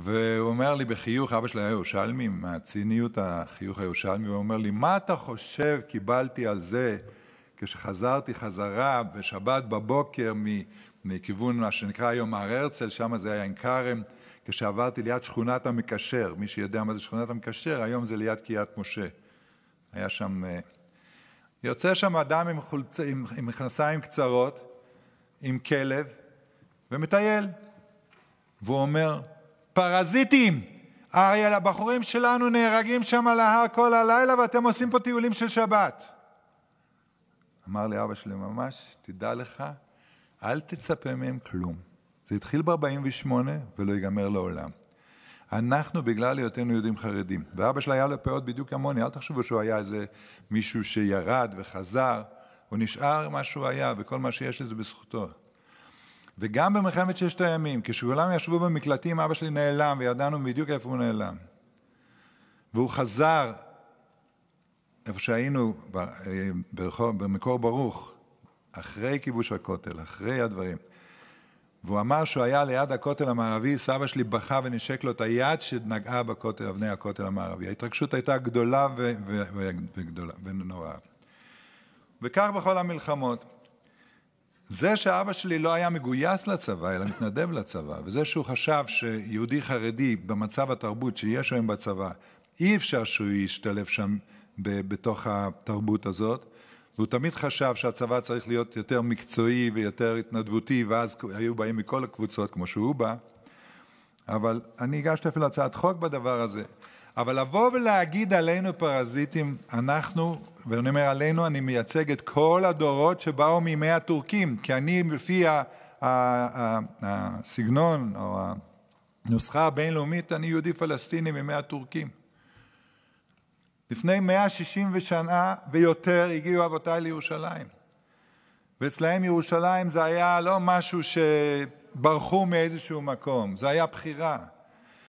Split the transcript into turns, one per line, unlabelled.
והוא אומר לי בחיוך, אבא שלי היה ירושלמי, מהציניות החיוך הירושלמי, הוא אומר לי: מה אתה חושב קיבלתי על זה כשחזרתי חזרה בשבת בבוקר מכיוון מה שנקרא היום הר-הרצל, שם זה היה עין-כרם, כשעברתי ליד שכונת המקשר, מי שיודע מה זה שכונת המקשר, היום זה ליד קריית משה. היה שם... אה, יוצא שם אדם עם, חולצ... עם... עם מכנסיים קצרות, עם כלב, ומטייל. והוא אומר, פרזיטים. הרי הבחורים שלנו נהרגים שם על ההר כל הלילה ואתם עושים פה טיולים של שבת. אמר לי אבא שלי ממש, תדע לך, אל תצפה מהם כלום. זה התחיל ב-48' ולא ייגמר לעולם. אנחנו, בגלל היותנו יהודים חרדים, ואבא שלי היה לו פאות בדיוק כמוני, אל תחשבו שהוא היה איזה מישהו שירד וחזר, הוא נשאר מה שהוא היה, וכל מה שיש לזה בזכותו. וגם במלחמת ששת הימים, כשכולם ישבו במקלטים, אבא שלי נעלם, וידענו בדיוק איפה הוא נעלם. והוא חזר איפה שהיינו, ברחוב, במקור ברוך, אחרי כיבוש הכותל, אחרי הדברים. והוא אמר שהוא היה ליד הכותל המערבי, סבא שלי בכה ונשק לו את היד שנגעה בכותל, אבני הכותל המערבי. ההתרגשות הייתה גדולה וגדולה ונוראה. וכך בכל המלחמות. זה שאבא שלי לא היה מגויס לצבא אלא מתנדב לצבא וזה שהוא חשב שיהודי חרדי במצב התרבות שיש היום בצבא אי אפשר שהוא ישתלב שם בתוך התרבות הזאת והוא תמיד חשב שהצבא צריך להיות יותר מקצועי ויותר התנדבותי ואז היו באים מכל הקבוצות כמו שהוא בא אבל לבוא ולהגיד עלינו "פרזיטים" אנחנו, ואני אומר עלינו, אני מייצג את כל הדורות שבאו מימי הטורקים כי אני, לפי הסגנון או הנוסחה הבינלאומית, אני יהודי-פלסטיני מימי הטורקים. לפני 160 שנה ויותר הגיעו אבותיי לירושלים ואצלהם ירושלים זה היה לא משהו ש... ברחו מאיזשהו מקום, זו הייתה בחירה.